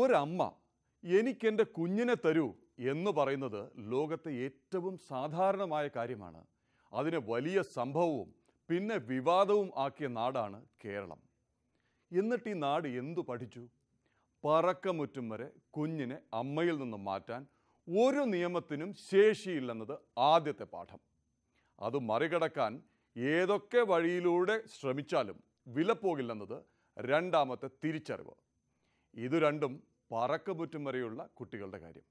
ഒരമ്മ എനിക്കെൻ്റെ കുഞ്ഞിനെ തരൂ എന്ന് പറയുന്നത് ലോകത്തെ ഏറ്റവും സാധാരണമായ കാര്യമാണ് അതിന് വലിയ സംഭവവും പിന്നെ വിവാദവും ആക്കിയ നാടാണ് കേരളം എന്നിട്ട് ഈ നാട് എന്തു പഠിച്ചു പറക്കമുറ്റും വരെ കുഞ്ഞിനെ അമ്മയിൽ നിന്ന് മാറ്റാൻ ഒരു നിയമത്തിനും ശേഷിയില്ലെന്നത് ആദ്യത്തെ പാഠം അത് മറികടക്കാൻ ഏതൊക്കെ വഴിയിലൂടെ ശ്രമിച്ചാലും വിലപ്പോകില്ലെന്നത് രണ്ടാമത്തെ തിരിച്ചറിവ് ഇത് രണ്ടും പറക്കമുറ്റും വരെയുള്ള കുട്ടികളുടെ കാര്യം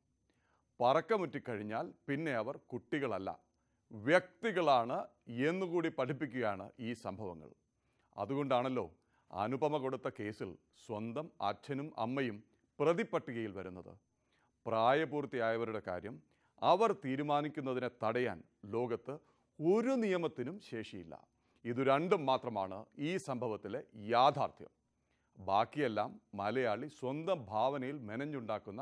പറക്കമുറ്റിക്കഴിഞ്ഞാൽ പിന്നെ അവർ കുട്ടികളല്ല വ്യക്തികളാണ് എന്നുകൂടി പഠിപ്പിക്കുകയാണ് ഈ സംഭവങ്ങൾ അതുകൊണ്ടാണല്ലോ അനുപമ കൊടുത്ത കേസിൽ സ്വന്തം അച്ഛനും അമ്മയും പ്രതിപട്ടികയിൽ വരുന്നത് പ്രായപൂർത്തിയായവരുടെ കാര്യം അവർ തീരുമാനിക്കുന്നതിനെ തടയാൻ ലോകത്ത് ഒരു നിയമത്തിനും ശേഷിയില്ല ഇതു രണ്ടും മാത്രമാണ് ഈ സംഭവത്തിലെ യാഥാർത്ഥ്യം ബാക്കിയെല്ലാം മലയാളി സ്വന്തം ഭാവനയിൽ മെനഞ്ഞുണ്ടാക്കുന്ന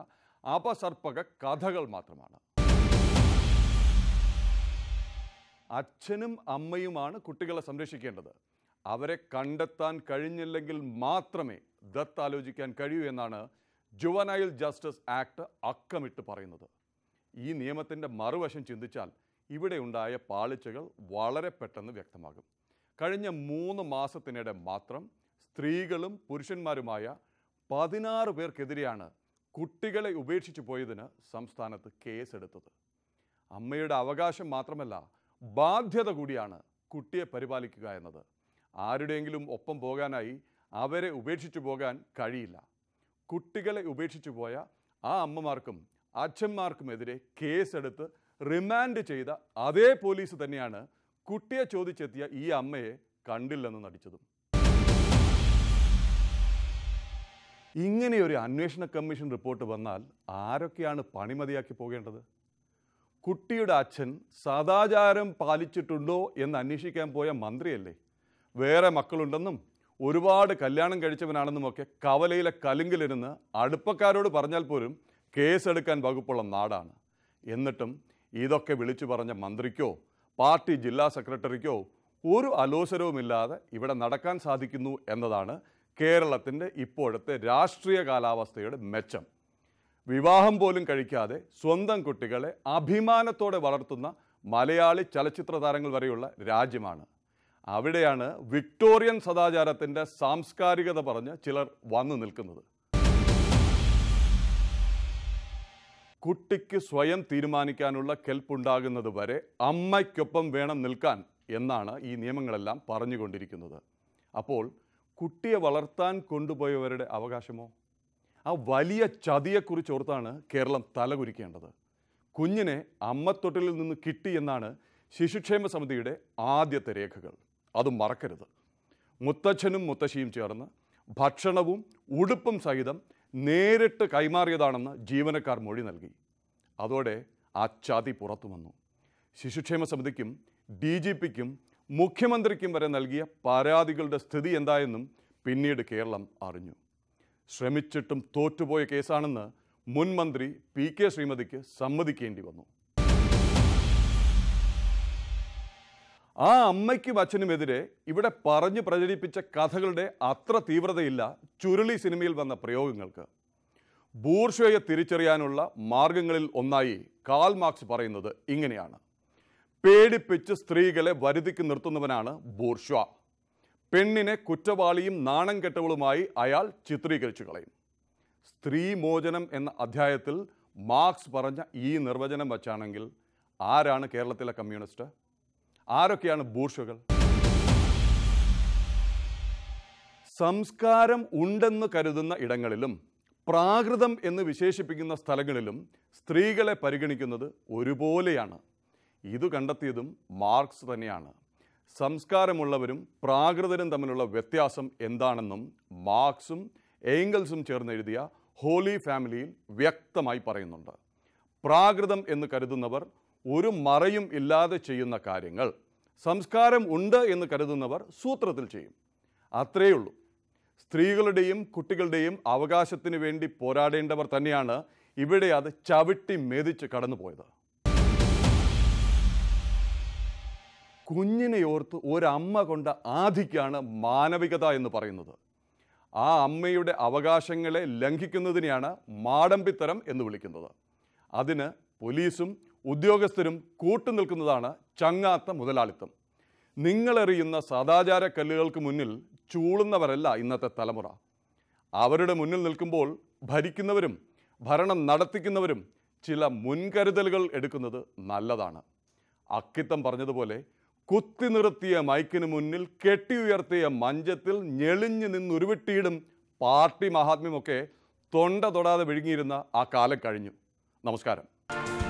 അപസർപ്പക കഥകൾ മാത്രമാണ് അച്ഛനും അമ്മയുമാണ് കുട്ടികളെ സംരക്ഷിക്കേണ്ടത് അവരെ കണ്ടെത്താൻ കഴിഞ്ഞില്ലെങ്കിൽ മാത്രമേ ദത്താലോചിക്കാൻ കഴിയൂ എന്നാണ് ജുവനൈൽ ജസ്റ്റിസ് ആക്ട് അക്കമിട്ട് പറയുന്നത് ഈ നിയമത്തിൻ്റെ മറുവശം ചിന്തിച്ചാൽ ഇവിടെയുണ്ടായ പാളിച്ചകൾ വളരെ പെട്ടെന്ന് വ്യക്തമാകും കഴിഞ്ഞ മൂന്ന് മാസത്തിനിടെ മാത്രം സ്ത്രീകളും പുരുഷന്മാരുമായ പതിനാറ് പേർക്കെതിരെയാണ് കുട്ടികളെ ഉപേക്ഷിച്ചു പോയതിന് സംസ്ഥാനത്ത് കേസെടുത്തത് അമ്മയുടെ അവകാശം മാത്രമല്ല ബാധ്യത കൂടിയാണ് കുട്ടിയെ പരിപാലിക്കുക എന്നത് ആരുടെയെങ്കിലും ഒപ്പം പോകാനായി അവരെ ഉപേക്ഷിച്ചു പോകാൻ കഴിയില്ല കുട്ടികളെ ഉപേക്ഷിച്ചു പോയ ആ അമ്മമാർക്കും അച്ഛന്മാർക്കുമെതിരെ കേസെടുത്ത് റിമാൻഡ് ചെയ്ത അതേ പോലീസ് തന്നെയാണ് കുട്ടിയെ ചോദിച്ചെത്തിയ ഈ അമ്മയെ കണ്ടില്ലെന്ന് നടിച്ചതും ഇങ്ങനെയൊരു അന്വേഷണ കമ്മീഷൻ റിപ്പോർട്ട് വന്നാൽ ആരൊക്കെയാണ് പണിമതിയാക്കി പോകേണ്ടത് കുട്ടിയുടെ അച്ഛൻ സദാചാരം പാലിച്ചിട്ടുണ്ടോ എന്ന് അന്വേഷിക്കാൻ പോയ മന്ത്രിയല്ലേ വേറെ മക്കളുണ്ടെന്നും ഒരുപാട് കല്യാണം കഴിച്ചവനാണെന്നും ഒക്കെ കവലയിലെ കലുങ്കിലിരുന്ന് അടുപ്പക്കാരോട് പറഞ്ഞാൽ പോലും കേസെടുക്കാൻ വകുപ്പുള്ള നാടാണ് എന്നിട്ടും ഇതൊക്കെ വിളിച്ചു പറഞ്ഞ മന്ത്രിക്കോ പാർട്ടി ജില്ലാ സെക്രട്ടറിക്കോ ഒരു അലോസരവുമില്ലാതെ ഇവിടെ നടക്കാൻ സാധിക്കുന്നു എന്നതാണ് കേരളത്തിൻ്റെ ഇപ്പോഴത്തെ രാഷ്ട്രീയ കാലാവസ്ഥയുടെ മെച്ചം വിവാഹം പോലും കഴിക്കാതെ സ്വന്തം കുട്ടികളെ അഭിമാനത്തോടെ വളർത്തുന്ന മലയാളി ചലച്ചിത്ര താരങ്ങൾ വരെയുള്ള രാജ്യമാണ് അവിടെയാണ് വിക്ടോറിയൻ സദാചാരത്തിൻ്റെ സാംസ്കാരികത പറഞ്ഞ് ചിലർ വന്നു നിൽക്കുന്നത് കുട്ടിക്ക് സ്വയം തീരുമാനിക്കാനുള്ള കെൽപ്പുണ്ടാകുന്നത് വരെ അമ്മയ്ക്കൊപ്പം വേണം നിൽക്കാൻ എന്നാണ് ഈ നിയമങ്ങളെല്ലാം പറഞ്ഞുകൊണ്ടിരിക്കുന്നത് അപ്പോൾ കുട്ടിയെ വളർത്താൻ കൊണ്ടുപോയവരുടെ അവകാശമോ ആ വലിയ ചതിയെക്കുറിച്ച് ഓർത്താണ് കേരളം തലകുരിക്കേണ്ടത് കുഞ്ഞിനെ അമ്മത്തൊട്ടിലിൽ നിന്ന് കിട്ടി എന്നാണ് ശിശുക്ഷേമ സമിതിയുടെ ആദ്യത്തെ രേഖകൾ അത് മറക്കരുത് മുത്തച്ഛനും മുത്തശ്ശിയും ചേർന്ന് ഭക്ഷണവും ഉടുപ്പും സഹിതം നേരിട്ട് കൈമാറിയതാണെന്ന് ജീവനക്കാർ മൊഴി നൽകി അതോടെ ആ ചതി പുറത്തു വന്നു ശിശുക്ഷേമ സമിതിക്കും ഡി ജി പിക്കും മുഖ്യമന്ത്രിക്കും വരെ നൽകിയ പരാതികളുടെ സ്ഥിതി എന്തായെന്നും പിന്നീട് കേരളം അറിഞ്ഞു ശ്രമിച്ചിട്ടും തോറ്റുപോയ കേസാണെന്ന് മുൻ മന്ത്രി പി കെ ശ്രീമതിക്ക് സമ്മതിക്കേണ്ടി വന്നു ആ അമ്മയ്ക്കും അച്ഛനുമെതിരെ ഇവിടെ പറഞ്ഞു പ്രചരിപ്പിച്ച കഥകളുടെ അത്ര തീവ്രതയില്ല ചുരുളി സിനിമയിൽ വന്ന പ്രയോഗങ്ങൾക്ക് ബൂർഷയെ തിരിച്ചറിയാനുള്ള മാർഗങ്ങളിൽ ഒന്നായി കാൽ മാർക്സ് പറയുന്നത് ഇങ്ങനെയാണ് പേടിപ്പിച്ച് സ്ത്രീകളെ വരുതിക്ക് നിർത്തുന്നവനാണ് ബൂർഷ്വ പെണ്ണിനെ കുറ്റവാളിയും നാണം കെട്ടവളുമായി അയാൾ ചിത്രീകരിച്ചു കളയും സ്ത്രീമോചനം എന്ന അധ്യായത്തിൽ മാർക്സ് പറഞ്ഞ ഈ നിർവചനം വച്ചാണെങ്കിൽ ആരാണ് കേരളത്തിലെ കമ്മ്യൂണിസ്റ്റ് ആരൊക്കെയാണ് ബൂർഷകൾ സംസ്കാരം ഉണ്ടെന്ന് കരുതുന്ന ഇടങ്ങളിലും പ്രാകൃതം എന്ന് വിശേഷിപ്പിക്കുന്ന സ്ഥലങ്ങളിലും സ്ത്രീകളെ പരിഗണിക്കുന്നത് ഒരുപോലെയാണ് ഇത് കണ്ടെത്തിയതും മാർക്സ് തന്നെയാണ് സംസ്കാരമുള്ളവരും പ്രാകൃതരും തമ്മിലുള്ള വ്യത്യാസം എന്താണെന്നും മാർക്സും ഏങ്കൽസും ചേർന്ന് എഴുതിയ ഫാമിലിയിൽ വ്യക്തമായി പറയുന്നുണ്ട് പ്രാകൃതം എന്ന് കരുതുന്നവർ ഒരു മറയും ഇല്ലാതെ ചെയ്യുന്ന കാര്യങ്ങൾ സംസ്കാരം ഉണ്ട് എന്ന് കരുതുന്നവർ സൂത്രത്തിൽ ചെയ്യും അത്രയേ ഉള്ളൂ സ്ത്രീകളുടെയും കുട്ടികളുടെയും അവകാശത്തിന് വേണ്ടി പോരാടേണ്ടവർ തന്നെയാണ് ഇവിടെ അത് ചവിട്ടി മെതിച്ച് കടന്നുപോയത് കുഞ്ഞിനെ ഓർത്ത് ഒരമ്മ കൊണ്ട ആധിക്കാണ് മാനവികത എന്ന് പറയുന്നത് ആ അമ്മയുടെ അവകാശങ്ങളെ ലംഘിക്കുന്നതിനെയാണ് മാടമ്പിത്തരം എന്ന് വിളിക്കുന്നത് അതിന് പോലീസും ഉദ്യോഗസ്ഥരും കൂട്ടുനിൽക്കുന്നതാണ് ചങ്ങാത്ത മുതലാളിത്തം നിങ്ങളെറിയുന്ന സദാചാര കല്ലുകൾക്ക് മുന്നിൽ ചൂളുന്നവരല്ല ഇന്നത്തെ തലമുറ അവരുടെ മുന്നിൽ നിൽക്കുമ്പോൾ ഭരിക്കുന്നവരും ഭരണം നടത്തിക്കുന്നവരും ചില മുൻകരുതലുകൾ എടുക്കുന്നത് നല്ലതാണ് അക്കിത്തം പറഞ്ഞതുപോലെ കുത്തി നിർത്തിയ മൈക്കിന് മുന്നിൽ കെട്ടി ഉയർത്തിയ മഞ്ചത്തിൽ ഞെളിഞ്ഞു നിന്നുരുവിട്ടിയിടും പാർട്ടി മഹാത്മ്യമൊക്കെ തൊണ്ട തൊടാതെ വിഴുങ്ങിയിരുന്ന ആ കാലം കഴിഞ്ഞു നമസ്കാരം